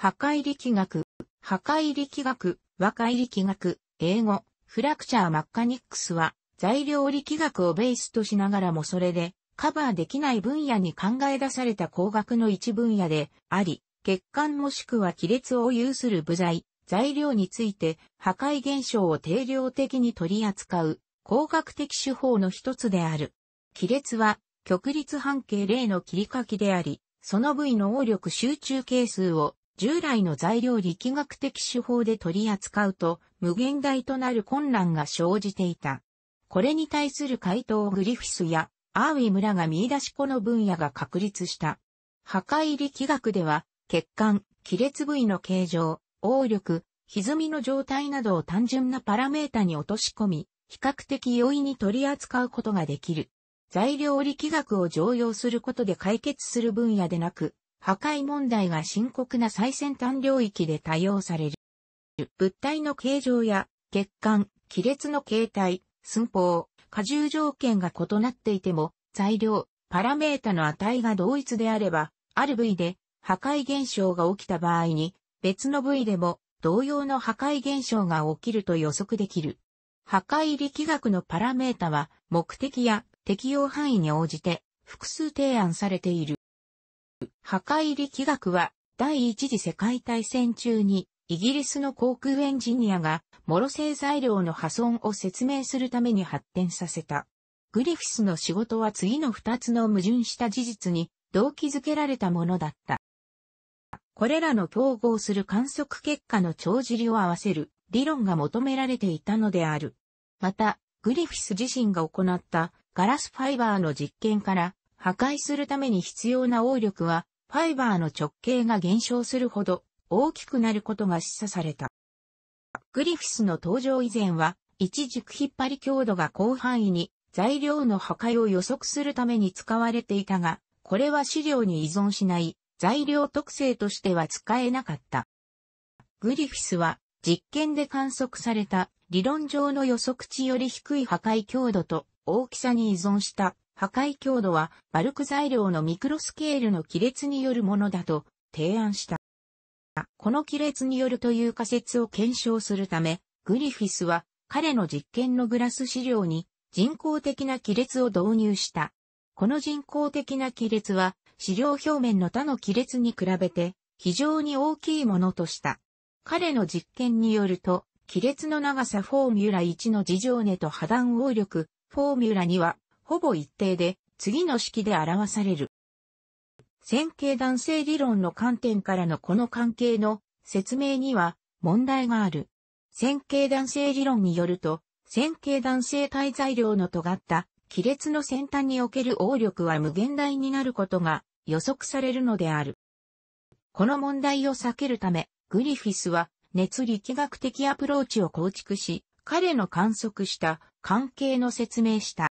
破壊力学、破壊力学、和解力学、英語、フラクチャーマッカニックスは、材料力学をベースとしながらもそれで、カバーできない分野に考え出された工学の一分野であり、血管もしくは亀裂を有する部材、材料について破壊現象を定量的に取り扱う工学的手法の一つである。亀裂は極率半径0の切り欠きであり、その部位の応力集中係数を従来の材料力学的手法で取り扱うと無限大となる混乱が生じていた。これに対する回答をグリフィスやアーウィムらが見出しこの分野が確立した。破壊力学では、血管、亀裂部位の形状、応力、歪みの状態などを単純なパラメータに落とし込み、比較的容易に取り扱うことができる。材料力学を常用することで解決する分野でなく、破壊問題が深刻な最先端領域で多用される。物体の形状や血管、亀裂の形態、寸法、荷重条件が異なっていても、材料、パラメータの値が同一であれば、ある部位で破壊現象が起きた場合に、別の部位でも同様の破壊現象が起きると予測できる。破壊力学のパラメータは目的や適用範囲に応じて複数提案されている。破壊力学は、第一次世界大戦中に、イギリスの航空エンジニアが、モロ製材料の破損を説明するために発展させた。グリフィスの仕事は次の二つの矛盾した事実に動機づけられたものだった。これらの統合する観測結果の帳尻を合わせる理論が求められていたのである。また、グリフィス自身が行ったガラスファイバーの実験から破壊するために必要な応力はファイバーの直径が減少するほど大きくなることが示唆された。グリフィスの登場以前は、一軸引っ張り強度が広範囲に材料の破壊を予測するために使われていたが、これは資料に依存しない材料特性としては使えなかった。グリフィスは実験で観測された理論上の予測値より低い破壊強度と大きさに依存した破壊強度はバルク材料のミクロスケールの亀裂によるものだと提案した。この亀裂によるという仮説を検証するため、グリフィスは彼の実験のグラス資料に人工的な亀裂を導入した。この人工的な亀裂は資料表面の他の亀裂に比べて非常に大きいものとした。彼の実験によると、亀裂の長さフォーミュラ1の事情根と破断応力、フォーミュラ2はほぼ一定で、次の式で表される。線形男性理論の観点からのこの関係の説明には問題がある。線形男性理論によると、線形男性体材料の尖った亀裂の先端における応力は無限大になることが予測されるのである。この問題を避けるため、グリフィスは熱力学的アプローチを構築し、彼の観測した関係の説明した。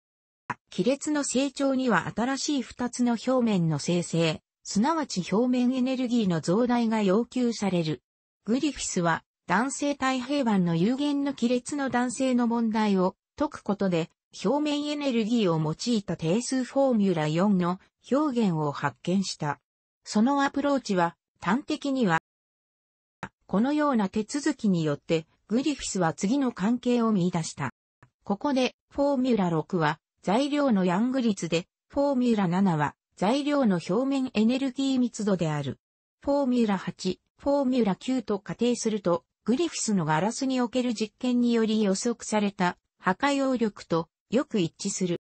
亀裂の成長には新しい二つの表面の生成、すなわち表面エネルギーの増大が要求される。グリフィスは、男性太平板の有限の亀裂の男性の問題を解くことで、表面エネルギーを用いた定数フォーミュラ4の表現を発見した。そのアプローチは、端的には、このような手続きによって、グリフィスは次の関係を見出した。ここで、フォーミュラ6は、材料のヤング率で、フォーミュラ7は材料の表面エネルギー密度である。フォーミュラ8、フォーミュラ9と仮定すると、グリフィスのガラスにおける実験により予測された破壊応力とよく一致する。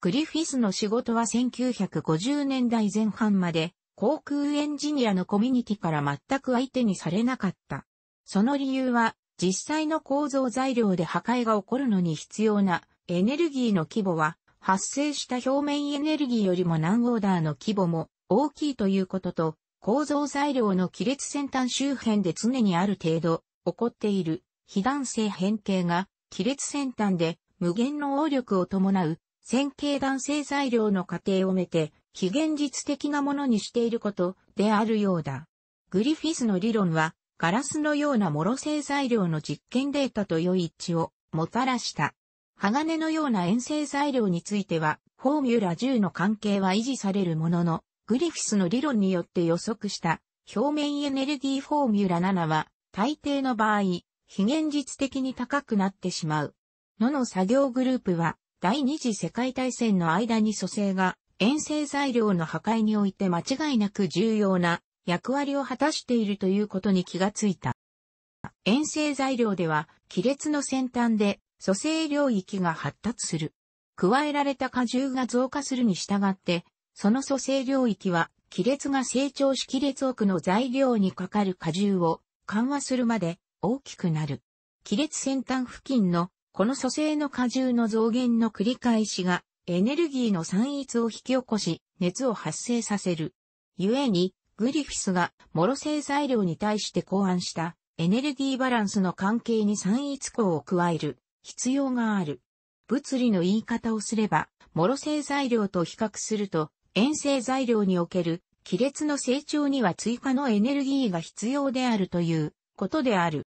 グリフィスの仕事は1950年代前半まで航空エンジニアのコミュニティから全く相手にされなかった。その理由は実際の構造材料で破壊が起こるのに必要なエネルギーの規模は、発生した表面エネルギーよりも何オーダーの規模も大きいということと、構造材料の亀裂先端周辺で常にある程度起こっている非弾性変形が亀裂先端で無限の応力を伴う線形弾性材料の過程をめて非現実的なものにしていることであるようだ。グリフィスの理論はガラスのような諸ロ材料の実験データと良い一致をもたらした。鋼のような遠征材料については、フォーミュラ10の関係は維持されるものの、グリフィスの理論によって予測した表面エネルギーフォーミュラ7は、大抵の場合、非現実的に高くなってしまう。のの作業グループは、第二次世界大戦の間に蘇生が、遠征材料の破壊において間違いなく重要な役割を果たしているということに気がついた。遠征材料では、亀裂の先端で蘇生領域が発達する。加えられた荷重が増加するに従って、その蘇生領域は、亀裂が成長し亀裂奥の材料にかかる荷重を緩和するまで大きくなる。亀裂先端付近のこの蘇生の荷重の増減の繰り返しがエネルギーの散逸を引き起こし熱を発生させる。故にグリフィスが諸製材料に対して考案したエネルギーバランスの関係に散逸光を加える必要がある。物理の言い方をすれば、モロ製材料と比較すると、遠性材料における亀裂の成長には追加のエネルギーが必要であるということである。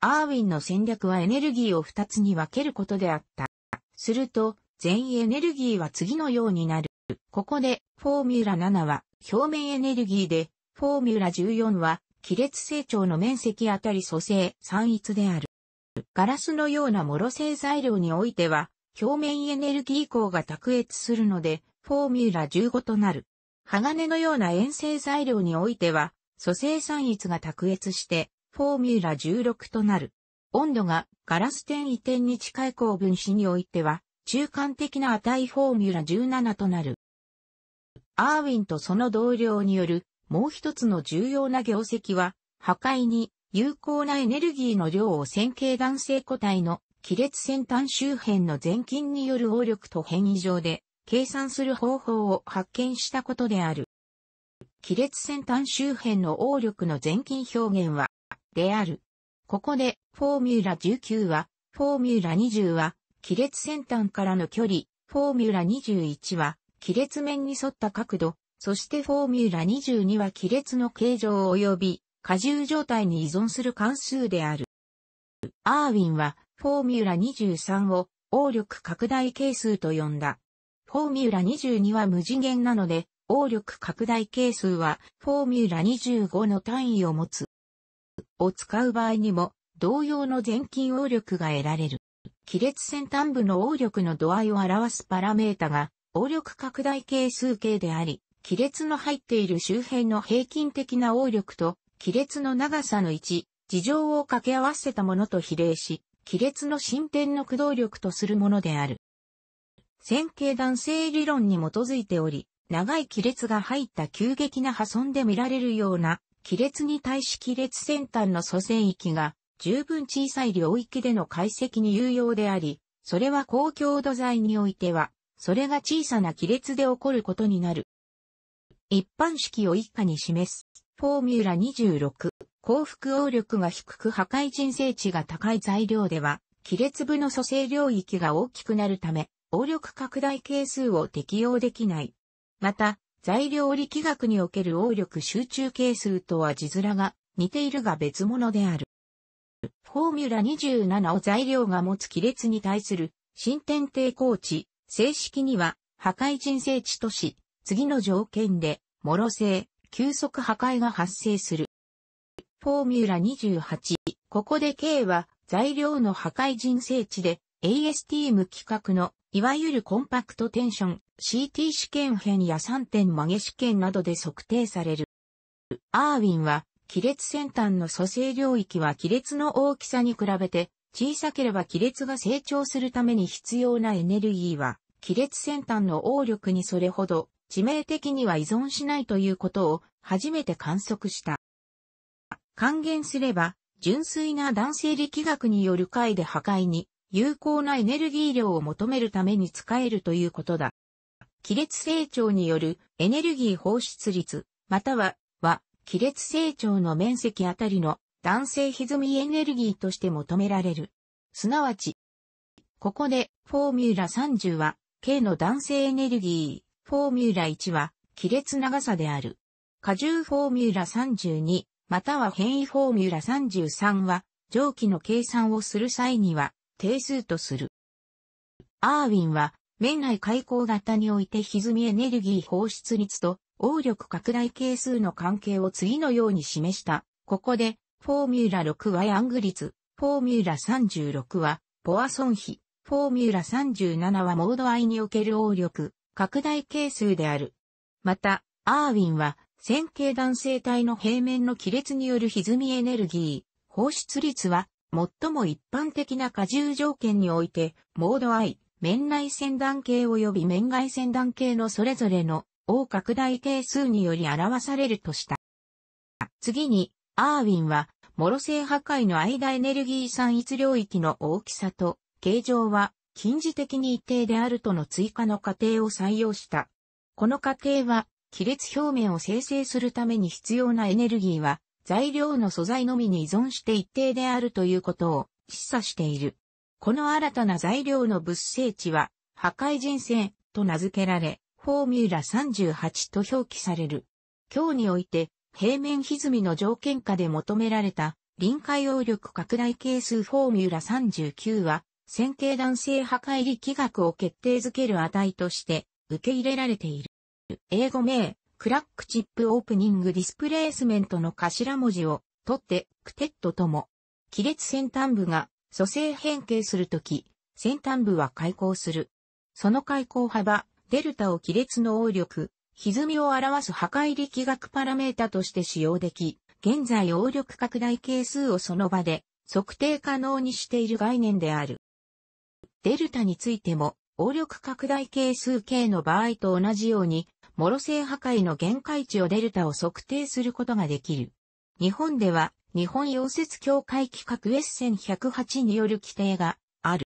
アーウィンの戦略はエネルギーを2つに分けることであった。すると、全エネルギーは次のようになる。ここで、フォーミュラ7は表面エネルギーで、フォーミュラ14は亀裂成長の面積あたり組成散逸である。ガラスのような諸製材料においては、表面エネルギー項が卓越するので、フォーミュラ15となる。鋼のような遠征材料においては、素生産逸が卓越して、フォーミュラ16となる。温度がガラス点移点に近い高分子においては、中間的な値フォーミュラ17となる。アーウィンとその同僚による、もう一つの重要な業績は、破壊に有効なエネルギーの量を線形弾性個体の亀裂先端周辺の全筋による応力と変異上で計算する方法を発見したことである。亀裂先端周辺の応力の全筋表現は、である。ここで、フォーミュラ19は、フォーミュラ20は、亀裂先端からの距離、フォーミュラ21は、亀裂面に沿った角度、そしてフォーミュラ22は亀裂の形状及び過重状態に依存する関数である。アーウィンは、フォーミュラ23を、応力拡大係数と呼んだ。フォーミュラ22は無次元なので、応力拡大係数は、フォーミュラ25の単位を持つ。を使う場合にも、同様の全近応力が得られる。亀裂先端部の応力の度合いを表すパラメータが、応力拡大係数形であり、亀裂の入っている周辺の平均的な応力と亀裂の長さの1、事情を掛け合わせたものと比例し、亀裂の進展の駆動力とするものである。線形弾性理論に基づいており、長い亀裂が入った急激な破損で見られるような亀裂に対し亀裂先端の祖先域が十分小さい領域での解析に有用であり、それは高強度材においては、それが小さな亀裂で起こることになる。一般式を以下に示す。フォーミュラ26、幸福応力が低く破壊人生値が高い材料では、亀裂部の蘇生領域が大きくなるため、応力拡大係数を適用できない。また、材料力学における応力集中係数とは字面が似ているが別物である。フォーミュラ27を材料が持つ亀裂に対する進展抵抗値、正式には破壊人生値とし、次の条件で、諸性、急速破壊が発生する。フォーミュラ28。ここで K は材料の破壊人生値で AST 無規格のいわゆるコンパクトテンション CT 試験編や3点曲げ試験などで測定される。アーウィンは亀裂先端の蘇生領域は亀裂の大きさに比べて小さければ亀裂が成長するために必要なエネルギーは亀裂先端の応力にそれほど致命的には依存しないということを初めて観測した。還元すれば、純粋な男性力学による解で破壊に有効なエネルギー量を求めるために使えるということだ。亀裂成長によるエネルギー放出率、または、は、亀裂成長の面積あたりの男性歪みエネルギーとして求められる。すなわち、ここでフォーミュラ30は、K の男性エネルギー、フォーミュラ1は、亀裂長さである。荷重フォーミュラ32、または変異フォーミュラ33は、蒸気の計算をする際には、定数とする。アーウィンは、面内開口型において歪みエネルギー放出率と、応力拡大係数の関係を次のように示した。ここで、フォーミュラ6はヤング率、フォーミュラ36は、ポアソン比、フォーミュラ37はモード愛における応力、拡大係数である。また、アーウィンは、線形弾性体の平面の亀裂による歪みエネルギー、放出率は、最も一般的な荷重条件において、モード I、面内線段形及び面外線段形のそれぞれの、O 拡大係数により表されるとした。次に、アーウィンは、モロ性破壊の間エネルギー散逸領域の大きさと、形状は、近似的に一定であるとの追加の過程を採用した。この過程は、亀裂表面を生成するために必要なエネルギーは、材料の素材のみに依存して一定であるということを示唆している。この新たな材料の物性値は、破壊人性と名付けられ、フォーミュラ38と表記される。今日において、平面歪みの条件下で求められた臨界応力拡大係数フォーミュラ39は、線形弾性破壊力学を決定づける値として受け入れられている。英語名、クラックチップオープニングディスプレイスメントの頭文字を取って、クテットとも、亀裂先端部が組成変形するとき、先端部は開口する。その開口幅、デルタを亀裂の応力、歪みを表す破壊力学パラメータとして使用でき、現在応力拡大係数をその場で測定可能にしている概念である。デルタについても、応力拡大係数 K の場合と同じように、モロ性破壊の限界値をデルタを測定することができる。日本では、日本溶接協会規格 S1108 による規定がある。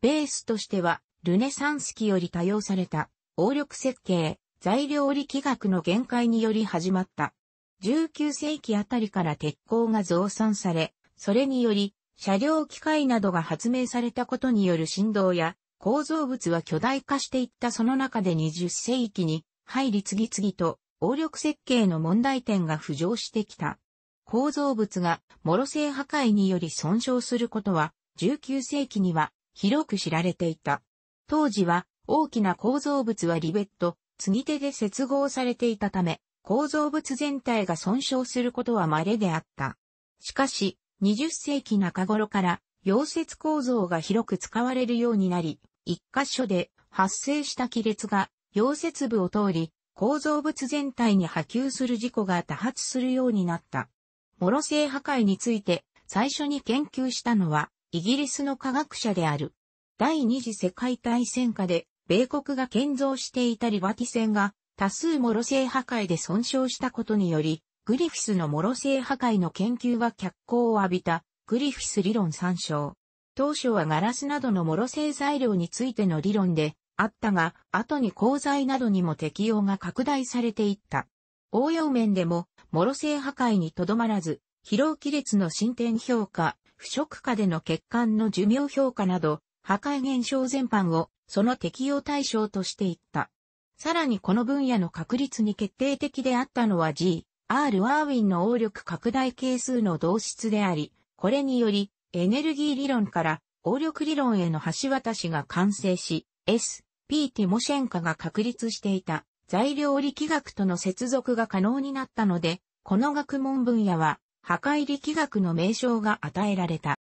ベースとしては、ルネサンス期より多用された、応力設計、材料力学の限界により始まった。19世紀あたりから鉄鋼が増産され、それにより車両機械などが発明されたことによる振動や構造物は巨大化していったその中で20世紀に入り次々と応力設計の問題点が浮上してきた。構造物が諸性破壊により損傷することは19世紀には広く知られていた。当時は大きな構造物はリベット、継ぎ手で接合されていたため、構造物全体が損傷することは稀であった。しかし、20世紀中頃から溶接構造が広く使われるようになり、一箇所で発生した亀裂が溶接部を通り、構造物全体に波及する事故が多発するようになった。モロ性破壊について最初に研究したのはイギリスの科学者である。第二次世界大戦下で米国が建造していたリバティ船が多数モロ性破壊で損傷したことによりグリフィスのモロ性破壊の研究は脚光を浴びた、グリフィス理論参照。当初はガラスなどのモロ性材料についての理論であったが、後に鋼材などにも適用が拡大されていった。応用面でも、モロ性破壊にとどまらず、疲労亀裂の進展評価、腐食下での血管の寿命評価など、破壊現象全般をその適用対象としていった。さらにこの分野の確率に決定的であったのは G、R ワーウィンの応力拡大係数の同質であり、これにより、エネルギー理論から応力理論への橋渡しが完成し、S、P ティモシェンカが確立していた材料力学との接続が可能になったので、この学問分野は破壊力学の名称が与えられた。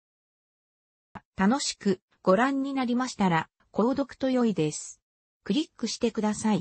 楽しくご覧になりましたら、購読と良いです。クリックしてください。